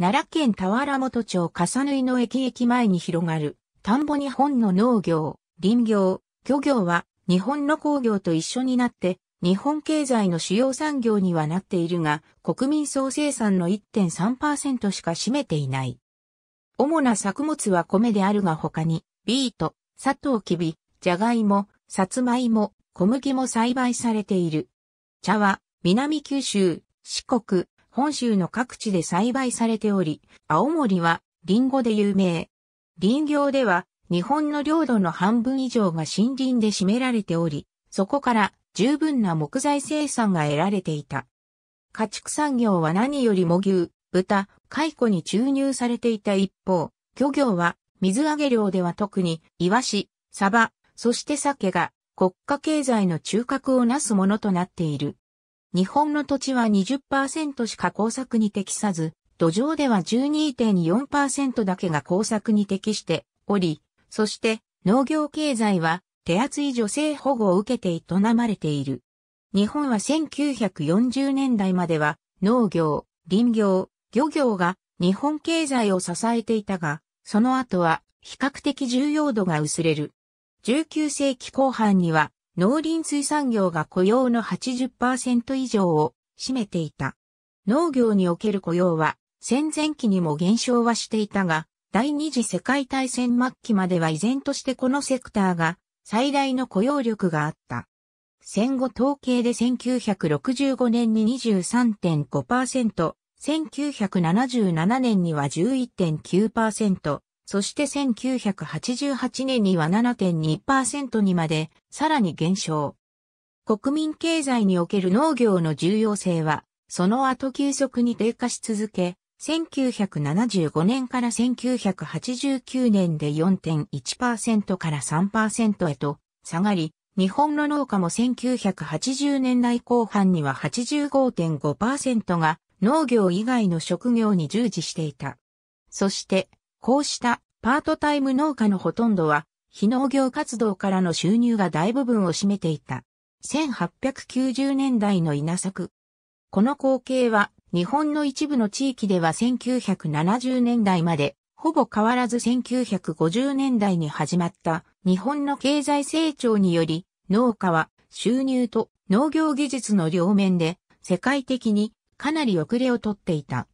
奈良県田原本町笠縫の駅駅前に広がる、田んぼ日本の農業、林業、漁業は日本の工業と一緒になって、日本経済の主要産業にはなっているが、国民総生産の1.3%しか占めていない。主な作物は米であるが他に、ビート、砂糖きび、じゃがいも、さつまいも、小麦も栽培されている。茶は、南九州、四国、本州の各地で栽培されており、青森はリンゴで有名。林業では日本の領土の半分以上が森林で占められており、そこから十分な木材生産が得られていた。家畜産業は何よりも牛、豚、蚕に注入されていた一方、漁業は水揚げ量では特にイワシ、サバ、そして鮭が国家経済の中核をなすものとなっている。日本の土地は20%しか工作に適さず、土壌では12.4%だけが工作に適しており、そして農業経済は手厚い女性保護を受けて営まれている。日本は1940年代までは農業、林業、漁業が日本経済を支えていたが、その後は比較的重要度が薄れる。19世紀後半には農林水産業が雇用の80%以上を占めていた。農業における雇用は戦前期にも減少はしていたが、第二次世界大戦末期までは依然としてこのセクターが最大の雇用力があった。戦後統計で1965年に23.5%、1977年には11.9%、そして1988年には7.2%にまでさらに減少。国民経済における農業の重要性は、その後急速に低下し続け、1975年から1989年で4.1%から3%へと下がり、日本の農家も1980年代後半には85.5%が農業以外の職業に従事していた。そして、こうしたパートタイム農家のほとんどは、非農業活動からの収入が大部分を占めていた。1890年代の稲作。この光景は、日本の一部の地域では1970年代まで、ほぼ変わらず1950年代に始まった日本の経済成長により、農家は収入と農業技術の両面で世界的にかなり遅れをとっていた。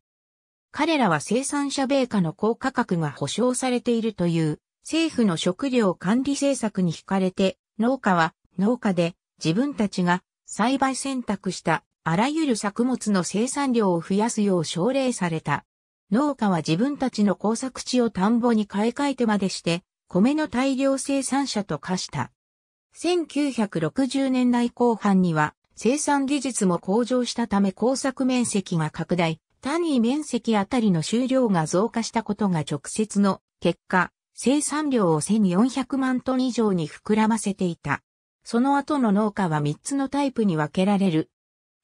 彼らは生産者米価の高価格が保障されているという政府の食料管理政策に惹かれて農家は農家で自分たちが栽培選択したあらゆる作物の生産量を増やすよう奨励された。農家は自分たちの工作地を田んぼに買い替えてまでして、米の大量生産者と化した。1960年代後半には生産技術も向上したため工作面積が拡大、単位面積あたりの収量が増加したことが直接の結果、生産量を1400万トン以上に膨らませていた。その後の農家は3つのタイプに分けられる。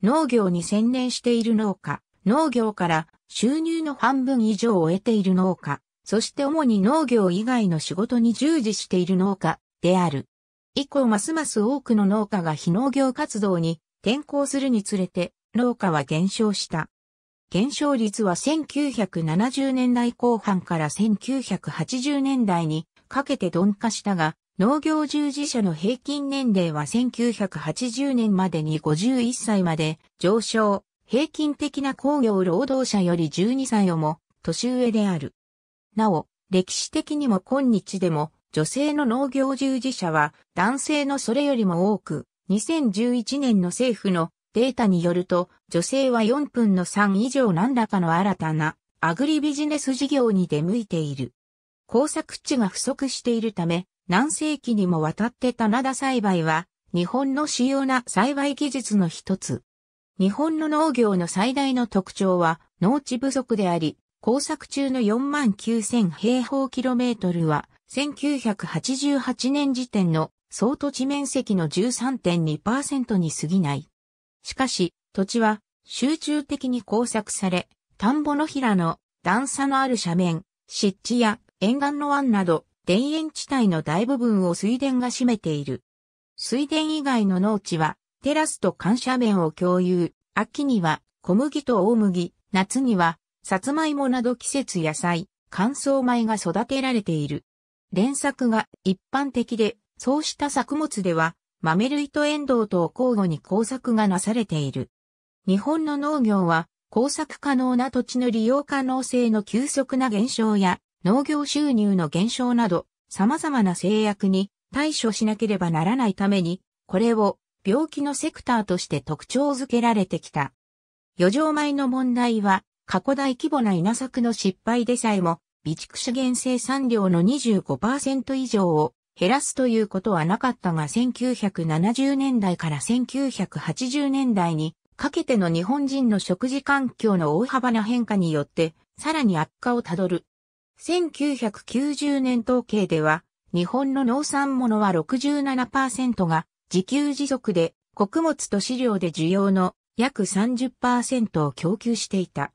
農業に専念している農家、農業から収入の半分以上を得ている農家、そして主に農業以外の仕事に従事している農家である。以降ますます多くの農家が非農業活動に転向するにつれて農家は減少した。減少率は1970年代後半から1980年代にかけて鈍化したが、農業従事者の平均年齢は1980年までに51歳まで上昇、平均的な工業労働者より12歳をも年上である。なお、歴史的にも今日でも女性の農業従事者は男性のそれよりも多く、2011年の政府のデータによると、女性は4分の3以上何らかの新たなアグリビジネス事業に出向いている。工作地が不足しているため、何世紀にもわたって棚田栽培は、日本の主要な栽培技術の一つ。日本の農業の最大の特徴は、農地不足であり、工作中の4万9000平方キロメートルは、1988年時点の総土地面積の13.2%に過ぎない。しかし、土地は集中的に工作され、田んぼの平の段差のある斜面、湿地や沿岸の湾など、田園地帯の大部分を水田が占めている。水田以外の農地は、テラスと緩斜面を共有、秋には小麦と大麦、夏にはさつまいもなど季節野菜、乾燥米が育てられている。連作が一般的で、そうした作物では豆類とエンドウと交互に工作がなされている。日本の農業は工作可能な土地の利用可能性の急速な減少や農業収入の減少など様々な制約に対処しなければならないために、これを病気のセクターとして特徴づけられてきた。余剰米の問題は過去大規模な稲作の失敗でさえも備蓄資源生産量の25%以上を減らすということはなかったが1970年代から1980年代にかけての日本人の食事環境の大幅な変化によってさらに悪化をたどる。1990年統計では日本の農産物は67%が自給自足で穀物と飼料で需要の約30%を供給していた。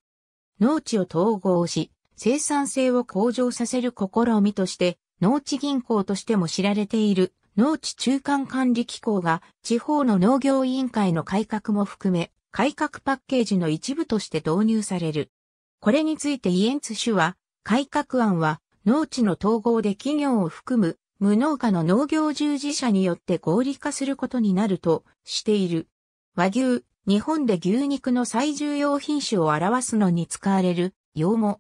農地を統合し、生産性を向上させる試みとして、農地銀行としても知られている農地中間管理機構が地方の農業委員会の改革も含め改革パッケージの一部として導入される。これについてイエンツ氏は改革案は農地の統合で企業を含む無農家の農業従事者によって合理化することになるとしている。和牛、日本で牛肉の最重要品種を表すのに使われる、羊毛。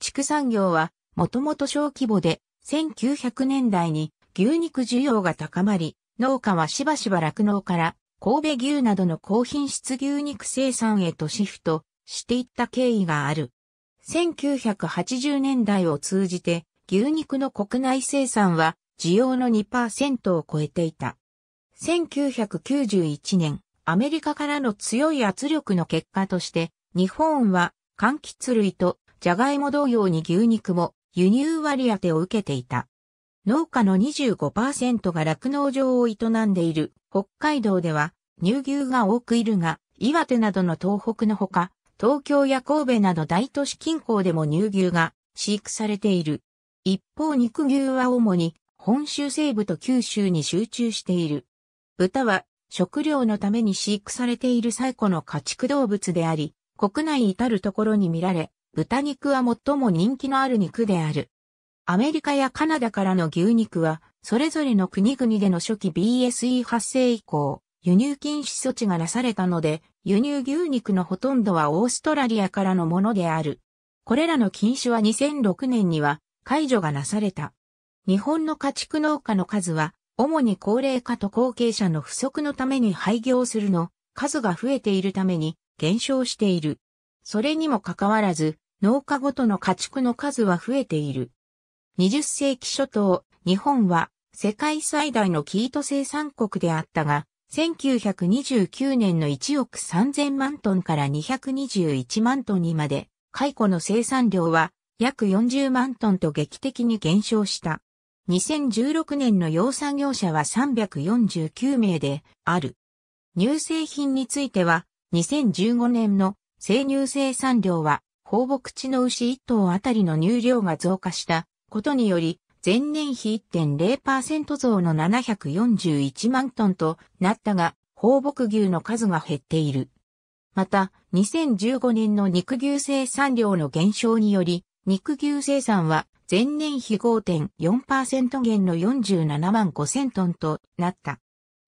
畜産業は、もともと小規模で、1900年代に牛肉需要が高まり、農家はしばしば酪農から神戸牛などの高品質牛肉生産へとシフトしていった経緯がある。1980年代を通じて牛肉の国内生産は需要の2%を超えていた。1991年、アメリカからの強い圧力の結果として、日本は柑橘類とジャガイモ同様に牛肉も輸入割り当てを受けていた。農家の25%が酪農場を営んでいる北海道では乳牛が多くいるが、岩手などの東北のほか、東京や神戸など大都市近郊でも乳牛が飼育されている。一方肉牛は主に本州西部と九州に集中している。豚は食料のために飼育されている最古の家畜動物であり、国内至るところに見られ、豚肉は最も人気のある肉である。アメリカやカナダからの牛肉は、それぞれの国々での初期 BSE 発生以降、輸入禁止措置がなされたので、輸入牛肉のほとんどはオーストラリアからのものである。これらの禁止は2006年には解除がなされた。日本の家畜農家の数は、主に高齢化と後継者の不足のために廃業するの、数が増えているために減少している。それにもかかわらず、農家ごとの家畜の数は増えている。20世紀初頭、日本は世界最大のキート生産国であったが、1929年の1億3000万トンから221万トンにまで、雇の生産量は約40万トンと劇的に減少した。2016年の養産業者は349名である。乳製品については、2015年の生乳生産量は放牧地の牛1頭あたりの乳量が増加したことにより、前年比1.0%増の741万トンとなったが、放牧牛の数が減っている。また、2015年の肉牛生産量の減少により、肉牛生産は前年比5.4%減の47万5000トンとなった。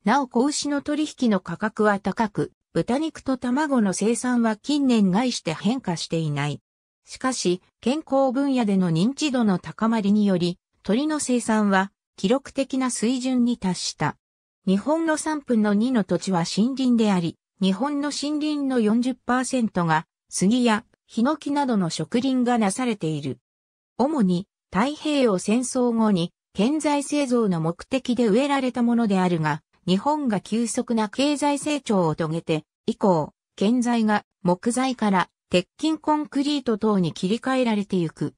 なお子牛の取引の価格は高く、豚肉と卵の生産は近年外して変化していない。しかし、健康分野での認知度の高まりにより、鳥の生産は記録的な水準に達した。日本の3分の2の土地は森林であり、日本の森林の40%が杉やヒノキなどの植林がなされている。主に太平洋戦争後に建材製造の目的で植えられたものであるが、日本が急速な経済成長を遂げて、以降、建材が木材から鉄筋コンクリート等に切り替えられてゆく。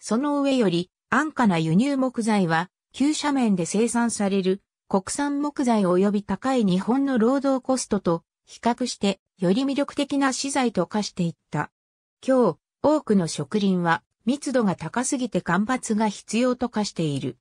その上より、安価な輸入木材は、急斜面で生産される国産木材及び高い日本の労働コストと比較してより魅力的な資材と化していった。今日、多くの植林は密度が高すぎて干ばつが必要と化している。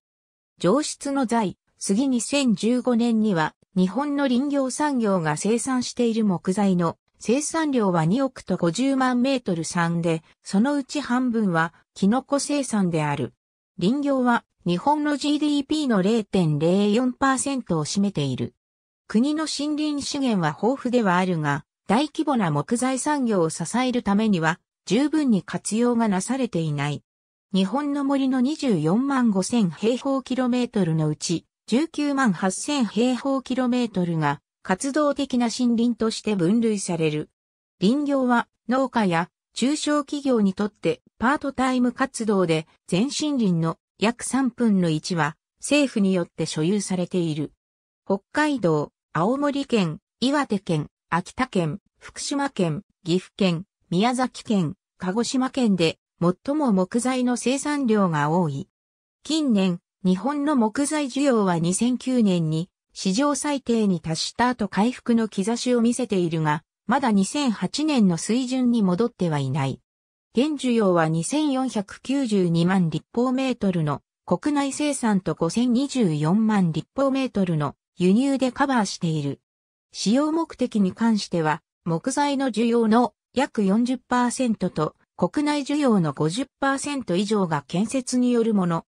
上質の材、次に2015年には日本の林業産業が生産している木材の生産量は2億と50万メートル3で、そのうち半分はキノコ生産である。林業は日本の GDP の0.04%を占めている。国の森林資源は豊富ではあるが、大規模な木材産業を支えるためには十分に活用がなされていない。日本の森の24万5千平方キロメートルのうち、19万8000平方キロメートルが活動的な森林として分類される。林業は農家や中小企業にとってパートタイム活動で全森林の約3分の1は政府によって所有されている。北海道、青森県、岩手県、秋田県、福島県、岐阜県、宮崎県、鹿児島県で最も木材の生産量が多い。近年、日本の木材需要は2009年に史上最低に達した後回復の兆しを見せているが、まだ2008年の水準に戻ってはいない。現需要は2492万立方メートルの国内生産と5024万立方メートルの輸入でカバーしている。使用目的に関しては、木材の需要の約40%と国内需要の50%以上が建設によるもの、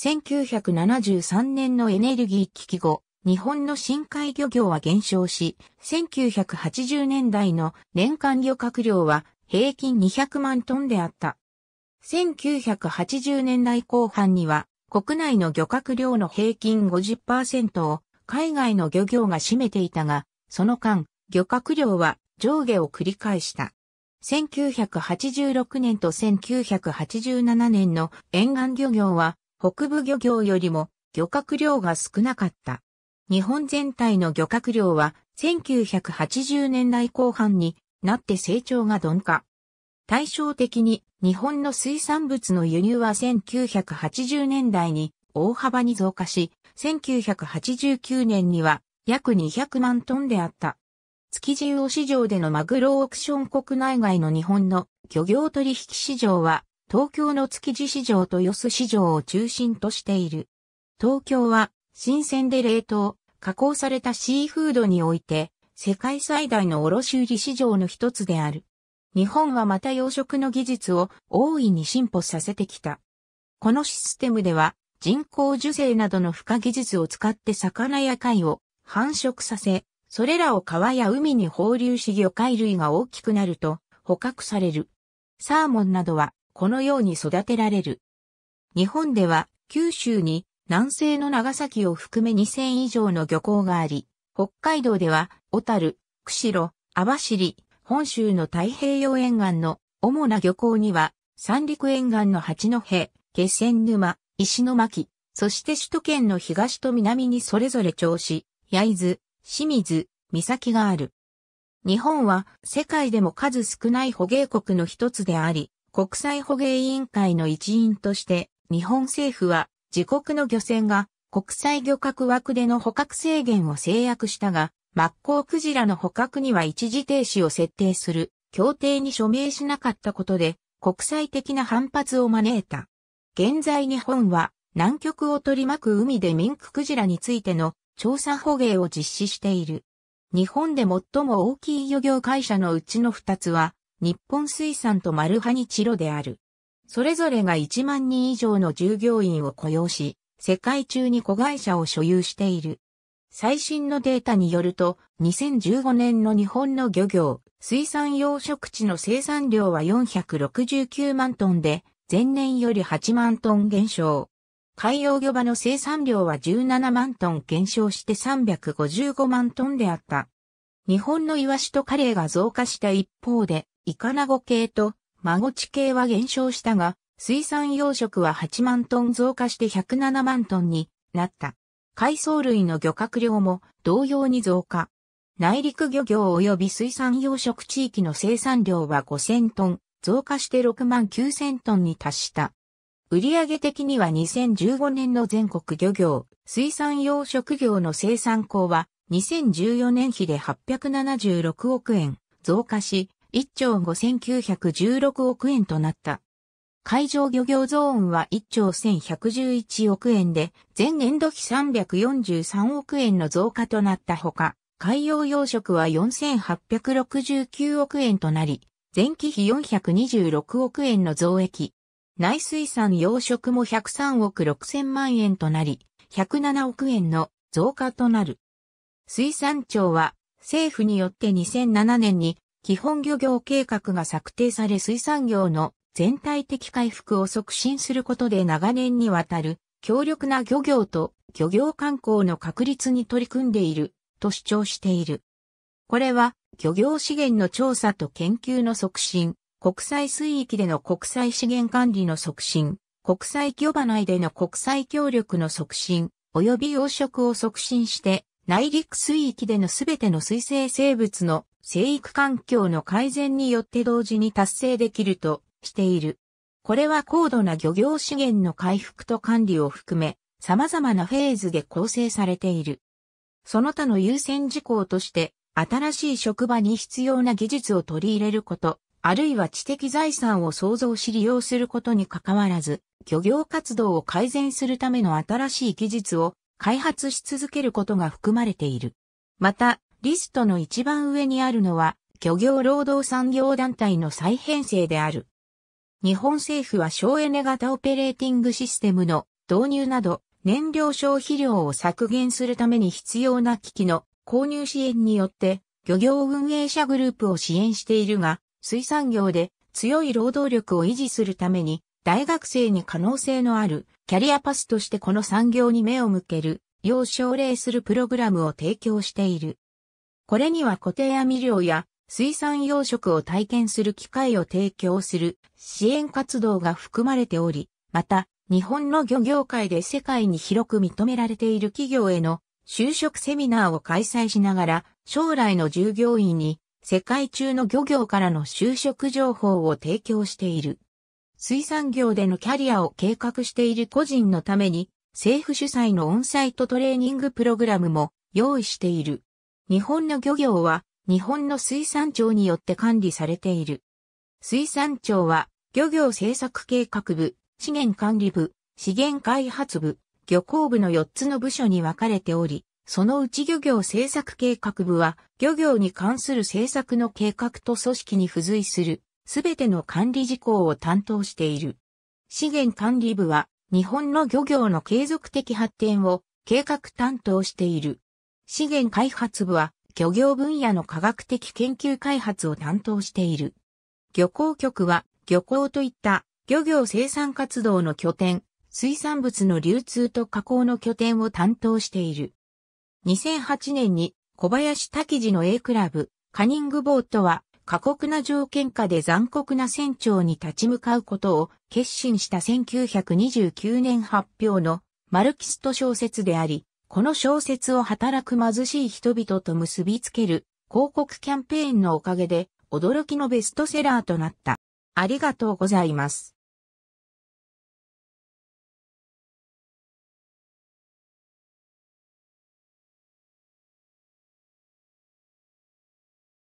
1973年のエネルギー危機後、日本の深海漁業は減少し、1980年代の年間漁獲量は平均200万トンであった。1980年代後半には、国内の漁獲量の平均50%を海外の漁業が占めていたが、その間、漁獲量は上下を繰り返した。1986年と1987年の沿岸漁業は北部漁業よりも漁獲量が少なかった。日本全体の漁獲量は1980年代後半になって成長が鈍化。対照的に日本の水産物の輸入は1980年代に大幅に増加し、1989年には約200万トンであった。築地魚市場でのマグロオークション国内外の日本の漁業取引市場は東京の築地市場と寄洲市場を中心としている。東京は新鮮で冷凍、加工されたシーフードにおいて世界最大の卸売市場の一つである。日本はまた養殖の技術を大いに進歩させてきた。このシステムでは人工受精などの付加技術を使って魚や貝を繁殖させ、それらを川や海に放流し魚介類が大きくなると捕獲される。サーモンなどはこのように育てられる。日本では九州に南西の長崎を含め2000以上の漁港があり、北海道では小樽、釧路、網走、本州の太平洋沿岸の主な漁港には三陸沿岸の八戸、気仙沼、石巻、そして首都圏の東と南にそれぞれ銚子、焼津、清水、三崎がある。日本は世界でも数少ない捕鯨国の一つであり、国際捕鯨委員会の一員として、日本政府は自国の漁船が国際漁獲枠での捕獲制限を制約したが、マッコウクジラの捕獲には一時停止を設定する協定に署名しなかったことで国際的な反発を招いた。現在日本は南極を取り巻く海でミンククジラについての調査捕鯨を実施している。日本で最も大きい漁業会社のうちの二つは日本水産とマルハニチロである。それぞれが1万人以上の従業員を雇用し、世界中に子会社を所有している。最新のデータによると、2015年の日本の漁業、水産養殖地の生産量は469万トンで、前年より8万トン減少。海洋魚場の生産量は17万トン減少して355万トンであった。日本のイワシとカレイが増加した一方で、イカナゴ系とマゴチ系は減少したが、水産養殖は8万トン増加して107万トンになった。海藻類の漁獲量も同様に増加。内陸漁業及び水産養殖地域の生産量は5000トン、増加して6万9000トンに達した。売上的には2015年の全国漁業、水産養殖業の生産口は2014年比で876億円増加し、1兆5916億円となった。海上漁業ゾーンは1兆1111億円で、前年度比343億円の増加となったほか、海洋養殖は4869億円となり、前期比426億円の増益。内水産養殖も103億6000万円となり、107億円の増加となる。水産庁は政府によって2007年に基本漁業計画が策定され水産業の全体的回復を促進することで長年にわたる強力な漁業と漁業観光の確立に取り組んでいると主張している。これは漁業資源の調査と研究の促進、国際水域での国際資源管理の促進、国際漁場内での国際協力の促進、及び養殖を促進して、内陸水域でのすべての水生生物の生育環境の改善によって同時に達成できるとしている。これは高度な漁業資源の回復と管理を含め、様々なフェーズで構成されている。その他の優先事項として、新しい職場に必要な技術を取り入れること、あるいは知的財産を創造し利用することにかかわらず、漁業活動を改善するための新しい技術を開発し続けることが含まれている。また、リストの一番上にあるのは、漁業労働産業団体の再編成である。日本政府は省エネ型オペレーティングシステムの導入など、燃料消費量を削減するために必要な機器の購入支援によって、漁業運営者グループを支援しているが、水産業で強い労働力を維持するために、大学生に可能性のあるキャリアパスとしてこの産業に目を向けるよう奨励するプログラムを提供している。これには固定網漁や水産養殖を体験する機会を提供する支援活動が含まれており、また、日本の漁業界で世界に広く認められている企業への就職セミナーを開催しながら、将来の従業員に世界中の漁業からの就職情報を提供している。水産業でのキャリアを計画している個人のために、政府主催のオンサイトトレーニングプログラムも用意している。日本の漁業は日本の水産庁によって管理されている。水産庁は漁業政策計画部、資源管理部、資源開発部、漁港部の4つの部署に分かれており、そのうち漁業政策計画部は漁業に関する政策の計画と組織に付随するすべての管理事項を担当している。資源管理部は日本の漁業の継続的発展を計画担当している。資源開発部は漁業分野の科学的研究開発を担当している。漁港局は漁港といった漁業生産活動の拠点、水産物の流通と加工の拠点を担当している。2008年に小林滝次の A クラブ、カニングボートは過酷な条件下で残酷な船長に立ち向かうことを決心した1929年発表のマルキスト小説であり、この小説を働く貧しい人々と結びつける広告キャンペーンのおかげで驚きのベストセラーとなった。ありがとうございます。